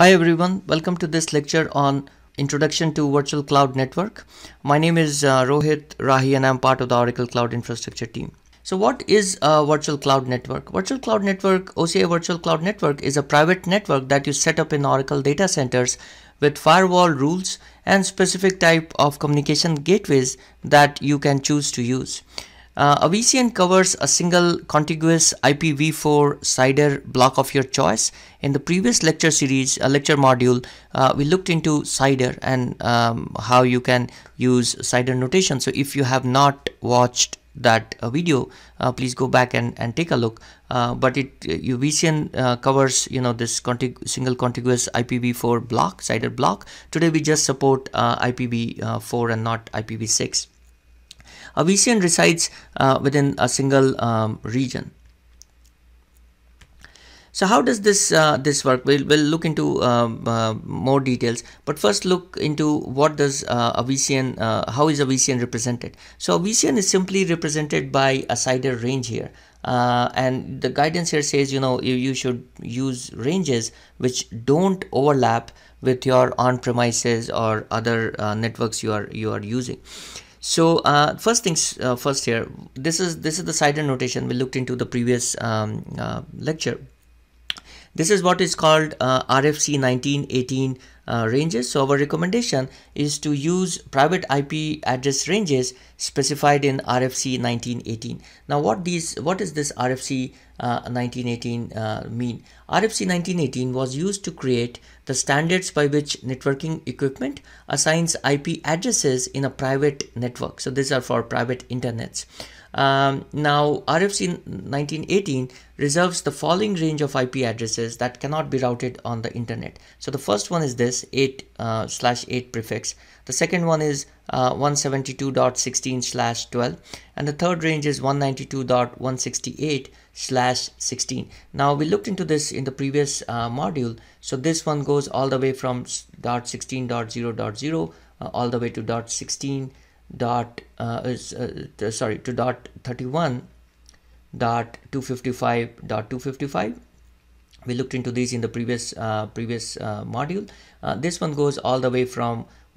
Hi everyone, welcome to this lecture on Introduction to Virtual Cloud Network. My name is uh, Rohit Rahi and I'm part of the Oracle Cloud Infrastructure team. So what is a virtual cloud network? Virtual cloud network, OCA virtual cloud network is a private network that you set up in Oracle data centers with firewall rules and specific type of communication gateways that you can choose to use. Uh, a VCN covers a single contiguous IPv4 CIDR block of your choice. In the previous lecture series, a uh, lecture module, uh, we looked into CIDR and um, how you can use CIDR notation. So if you have not watched that uh, video uh, please go back and, and take a look uh, but it uh, VCN uh, covers you know this single contiguous IPv4 block CIDR block today we just support uh, IPv4 and not IPv6 a VCN resides uh, within a single um, region. So how does this uh, this work? We'll, we'll look into um, uh, more details, but first look into what does uh, a VCN, uh, how is a VCN represented? So a VCN is simply represented by a cider range here. Uh, and the guidance here says, you know, you, you should use ranges which don't overlap with your on-premises or other uh, networks you are you are using. So uh, first things uh, first here, this is this is the Seiden notation we looked into the previous um, uh, lecture. This is what is called uh, RFC 1918 uh, ranges. So our recommendation is to use private IP address ranges specified in RFC 1918. Now what these what is this RFC 1918 uh, uh, mean? RFC 1918 was used to create the standards by which networking equipment assigns IP addresses in a private network. So these are for private internets. Um, now, RFC 1918 reserves the following range of IP addresses that cannot be routed on the internet. So the first one is this 8 uh, slash 8 prefix. The second one is uh, 172.16 slash 12 and the third range is 192.168 slash 16 now we looked into this in the previous uh, module so this one goes all the way from .16.0.0 16.0.0 uh, all the way to dot uh, uh, sorry to dot 31 dot 255 dot 255 we looked into these in the previous uh, previous module this one goes all the way from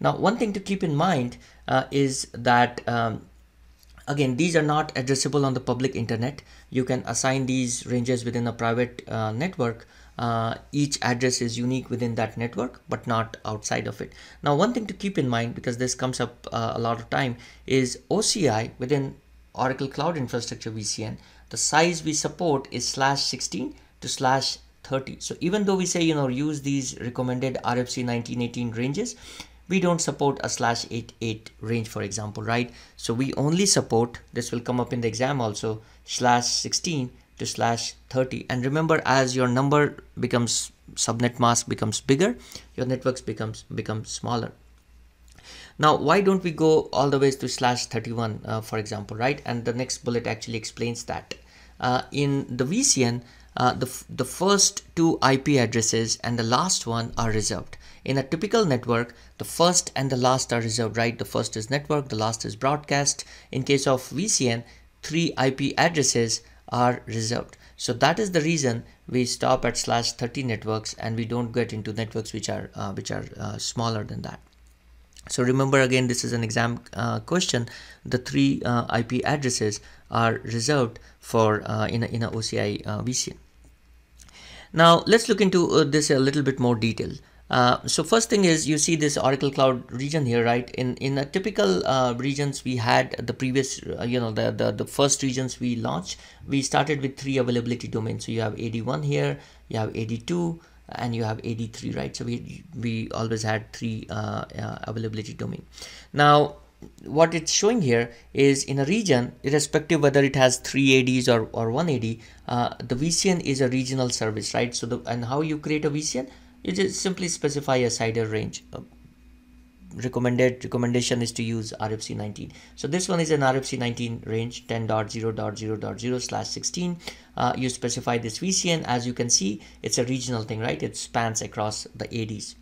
Now, one thing to keep in mind uh, is that um, again, these are not addressable on the public internet. You can assign these ranges within a private uh, network. Uh, each address is unique within that network, but not outside of it. Now, one thing to keep in mind, because this comes up uh, a lot of time, is OCI within Oracle Cloud Infrastructure VCN, the size we support is slash 16 to slash 30. So even though we say, you know, use these recommended RFC 1918 ranges, we don't support a slash 88 range, for example, right? So we only support, this will come up in the exam also, slash 16 to slash 30. And remember, as your number becomes, subnet mask becomes bigger, your networks becomes become smaller. Now, why don't we go all the way to slash 31, uh, for example, right? And the next bullet actually explains that. Uh, in the VCN, uh, the, the first two IP addresses and the last one are reserved. In a typical network, the first and the last are reserved, right? The first is network, the last is broadcast. In case of VCN, three IP addresses are reserved. So that is the reason we stop at slash 30 networks and we don't get into networks which are uh, which are uh, smaller than that. So remember again, this is an exam uh, question. The three uh, IP addresses are reserved for uh, in, a, in a OCI uh, VCN. Now let's look into uh, this a little bit more detail. Uh, so first thing is you see this Oracle Cloud region here, right? In in a typical regions we had the previous, you know, the, the, the first regions we launched, we started with three availability domains. So you have AD1 here, you have AD2, and you have AD3, right? So we, we always had three uh, uh, availability domain. Now, what it's showing here is in a region, irrespective whether it has three ADs or, or one AD, uh, the VCN is a regional service, right? So the, and how you create a VCN? You just simply specify a CIDR range recommended recommendation is to use RFC 19. So this one is an RFC 19 range 10.0.0.0 slash 16. Uh, you specify this VCN. As you can see, it's a regional thing, right? It spans across the ADs.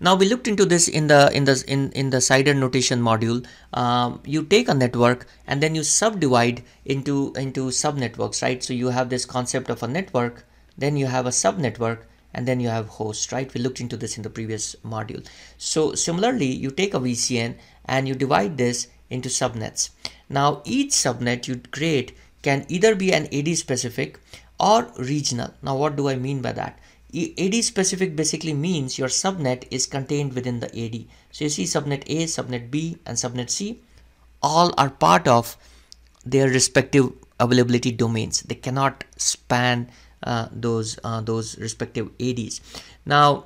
Now we looked into this in the in the in, in the CIDR notation module. Um, you take a network and then you subdivide into into subnetworks, right? So you have this concept of a network, then you have a subnetwork, and then you have host, right? We looked into this in the previous module. So similarly, you take a VCN and you divide this into subnets. Now each subnet you create can either be an AD specific or regional. Now what do I mean by that? AD specific basically means your subnet is contained within the AD. So you see subnet A, subnet B and subnet C all are part of their respective availability domains. They cannot span uh, those uh, those respective ADs. Now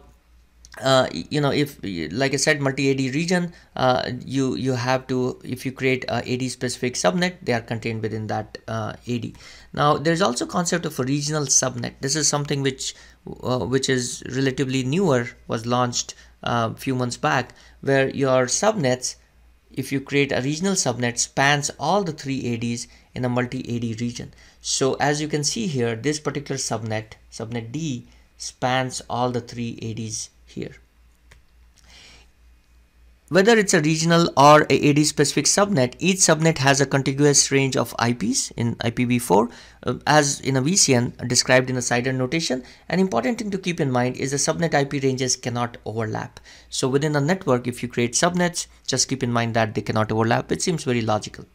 uh, you know if like i said multi ad region uh, you you have to if you create a ad specific subnet they are contained within that uh, ad now there's also concept of a regional subnet this is something which uh, which is relatively newer was launched a few months back where your subnets if you create a regional subnet spans all the three ads in a multi ad region so as you can see here, this particular subnet, subnet D, spans all the three ADs here. Whether it's a regional or a AD specific subnet, each subnet has a contiguous range of IPs in IPv4 uh, as in a VCN described in a CIDR notation. An important thing to keep in mind is the subnet IP ranges cannot overlap. So within a network, if you create subnets, just keep in mind that they cannot overlap. It seems very logical.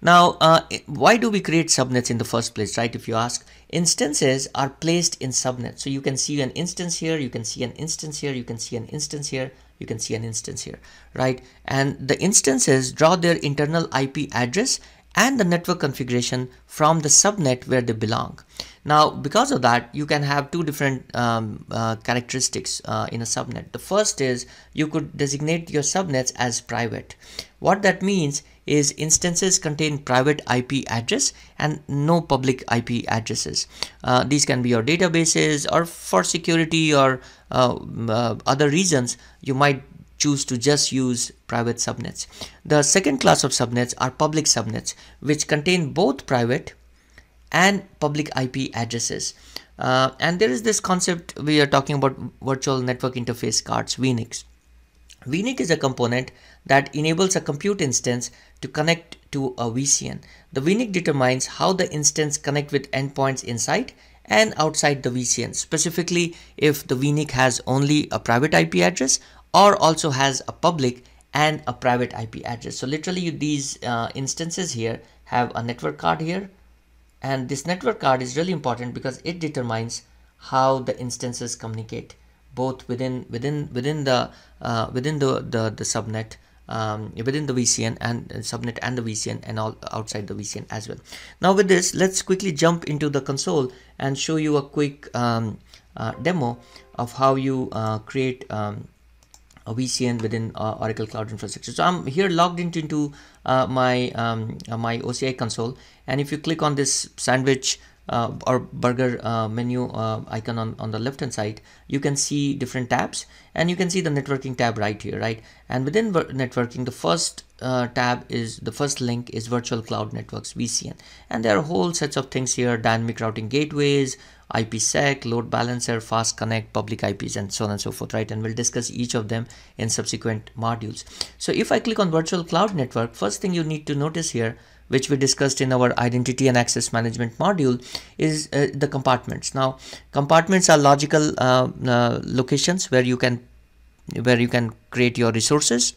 Now, uh, why do we create subnets in the first place, right? If you ask, instances are placed in subnets. So you can see an instance here, you can see an instance here, you can see an instance here, you can see an instance here, right? And the instances draw their internal IP address and the network configuration from the subnet where they belong. Now, because of that, you can have two different um, uh, characteristics uh, in a subnet. The first is you could designate your subnets as private. What that means is instances contain private IP address and no public IP addresses. Uh, these can be your databases or for security or uh, uh, other reasons you might choose to just use private subnets. The second class of subnets are public subnets which contain both private and public IP addresses. Uh, and there is this concept we are talking about virtual network interface cards, VNICs. VNIC is a component that enables a compute instance to connect to a VCN. The VNIC determines how the instance connect with endpoints inside and outside the VCN, specifically if the VNIC has only a private IP address or also has a public and a private IP address. So literally these uh, instances here have a network card here and this network card is really important because it determines how the instances communicate both within within within the uh, within the, the the subnet um, within the VCN and subnet and the VCN and all outside the VCN as well. Now with this, let's quickly jump into the console and show you a quick um, uh, demo of how you uh, create um, a VCN within uh, Oracle Cloud Infrastructure. So I'm here logged into, into uh, my, um, uh, my OCI console. And if you click on this sandwich uh, or burger uh, menu uh, icon on, on the left hand side, you can see different tabs and you can see the networking tab right here, right? And within networking, the first uh, tab is the first link is virtual cloud networks VCN. And there are whole sets of things here, dynamic routing gateways, IPsec, load balancer, fast connect, public IPs, and so on and so forth, right? And we'll discuss each of them in subsequent modules. So if I click on virtual cloud network, first thing you need to notice here, which we discussed in our identity and access management module is uh, the compartments. Now compartments are logical uh, uh, locations where you can where you can create your resources.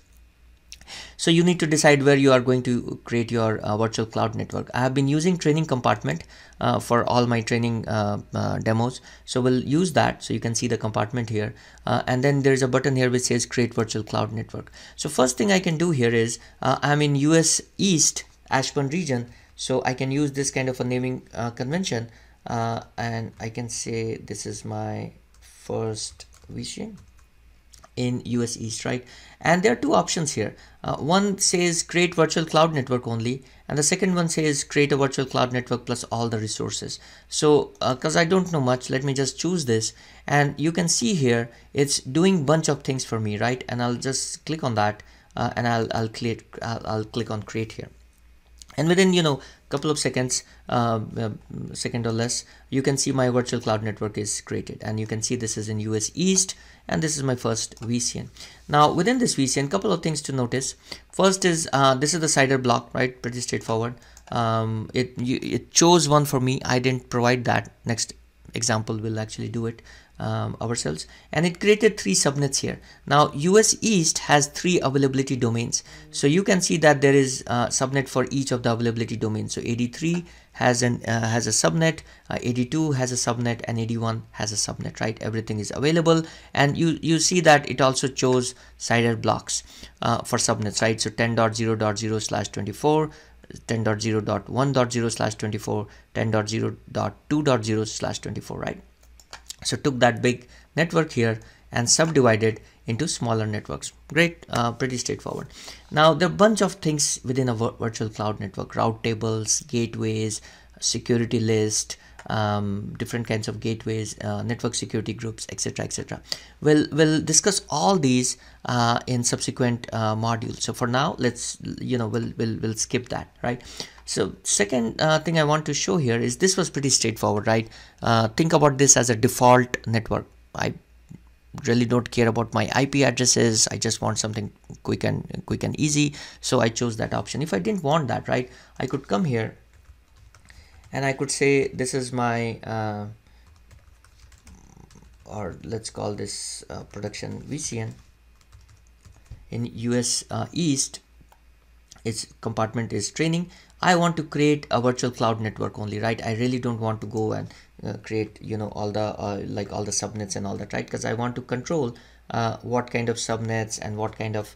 So you need to decide where you are going to create your uh, virtual cloud network. I have been using training compartment uh, for all my training uh, demos. So we'll use that. So you can see the compartment here. and then there's a button here which says create virtual cloud network. So first thing I can do here is I'm in US East Ashburn region. So I can use this kind of a naming uh, convention uh, and I can say this is my first vision in US East, right? And there are two options here. Uh, one says create virtual cloud network only, and the second one says create a virtual cloud network plus all the resources. So, because uh, I don't know much, let me just choose this. And you can see here, it's doing bunch of things for me, right? And I'll just click on that, uh, and I'll, I'll, create, I'll, I'll click on create here and within you know couple of seconds uh, uh, second or less you can see my virtual cloud network is created and you can see this is in US East and this is my first VCN now within this VCN couple of things to notice first is uh, this is the CIDR block right pretty straightforward um, it you, it chose one for me I didn't provide that next example will actually do it um, ourselves and it created three subnets here now US East has three availability domains so you can see that there is a subnet for each of the availability domains so 83 has an uh, has a subnet uh, 82 has a subnet and 81 has a subnet right everything is available and you you see that it also chose CIDR blocks uh, for subnets right so 10.0.0 slash 24 10.0.1.0 slash 24 10.0.2.0 slash 24 right so took that big network here and subdivided into smaller networks. Great, uh, pretty straightforward. Now there are a bunch of things within a virtual cloud network, route tables, gateways, security list, um, different kinds of gateways, uh, network security groups, etc., etc. We'll we'll discuss all these uh, in subsequent uh, modules. So for now, let's you know we'll we'll we'll skip that, right? So second uh, thing I want to show here is this was pretty straightforward, right? Uh, think about this as a default network. I really don't care about my IP addresses. I just want something quick and quick and easy. So I chose that option. If I didn't want that, right, I could come here and I could say this is my uh, or let's call this uh, production VCN in US uh, East its compartment is training I want to create a virtual cloud network only, right? I really don't want to go and uh, create you know all the uh, like all the subnets and all that right because I want to control uh, what kind of subnets and what kind of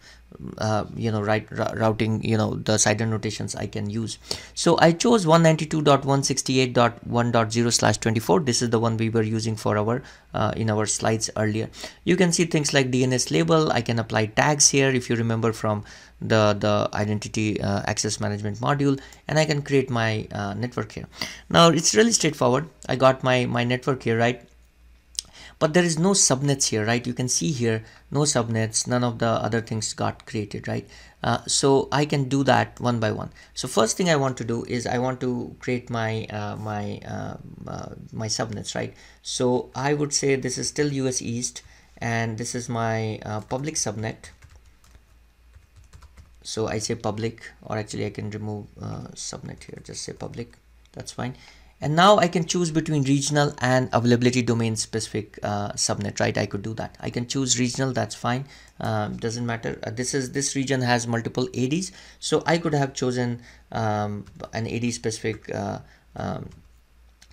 uh, you know right routing you know the CIDR notations I can use so I chose 192.168.1.0 slash 24 this is the one we were using for our uh, in our slides earlier you can see things like DNS label I can apply tags here if you remember from the the identity uh, access management module and I can create my network here now it's really straightforward I got my, my network here, right? But there is no subnets here, right? You can see here, no subnets, none of the other things got created, right? Uh, so I can do that one by one. So first thing I want to do is I want to create my, uh, my, uh, uh my subnets, right? So I would say this is still US East and this is my uh, public subnet so I say public or actually I can remove uh, subnet here just say public that's fine and now I can choose between regional and availability domain specific uh, subnet, right? I could do that. I can choose regional, that's fine. Um, doesn't matter. Uh, this is this region has multiple ADs. So I could have chosen um, an AD specific uh, um,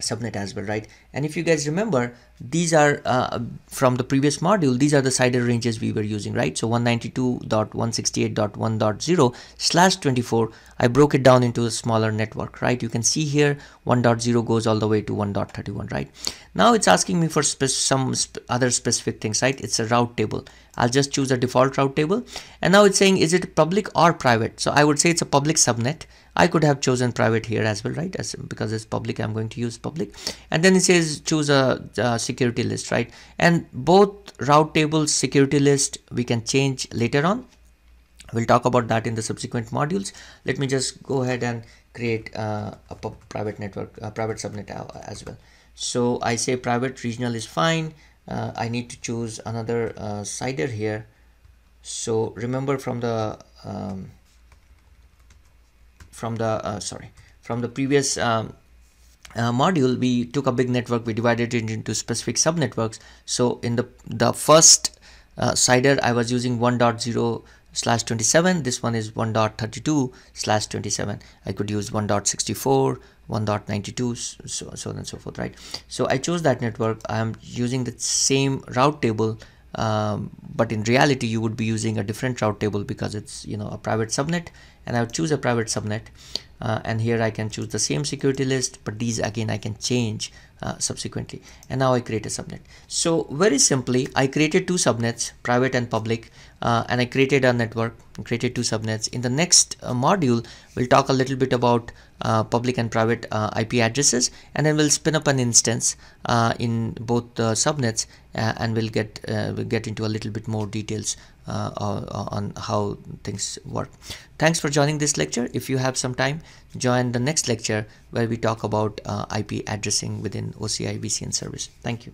subnet as well, right? and if you guys remember these are uh, from the previous module these are the CIDR ranges we were using right so 192.168.1.0 slash 24 I broke it down into a smaller network right you can see here 1.0 goes all the way to 1.31 right now it's asking me for spe some sp other specific things right it's a route table I'll just choose a default route table and now it's saying is it public or private so I would say it's a public subnet I could have chosen private here as well right as because it's public I'm going to use public and then it says choose a, a security list, right? And both route table security list we can change later on. We'll talk about that in the subsequent modules. Let me just go ahead and create uh, a private network, a uh, private subnet as well. So I say private regional is fine. Uh, I need to choose another uh, CIDR here. So remember from the um, from the uh, sorry from the previous um, uh, module we took a big network we divided it into specific subnetworks so in the the first uh, cider i was using 1.0 slash 27 this one is 1.32 slash 27 i could use 1.64 1.92 so so on and so forth right so i chose that network i am using the same route table um, but in reality you would be using a different route table because it's you know a private subnet and i would choose a private subnet uh, and here I can choose the same security list but these again I can change uh, subsequently and now I create a subnet so very simply I created two subnets private and public uh, and I created a network created two subnets in the next uh, module we'll talk a little bit about uh, public and private uh, IP addresses and then we'll spin up an instance in both subnets and we'll get we'll get into a little bit more details uh, on, how things work. Thanks for joining this lecture. If you have some time, join the next lecture where we talk about uh, IP addressing within OCI VCN service. Thank you.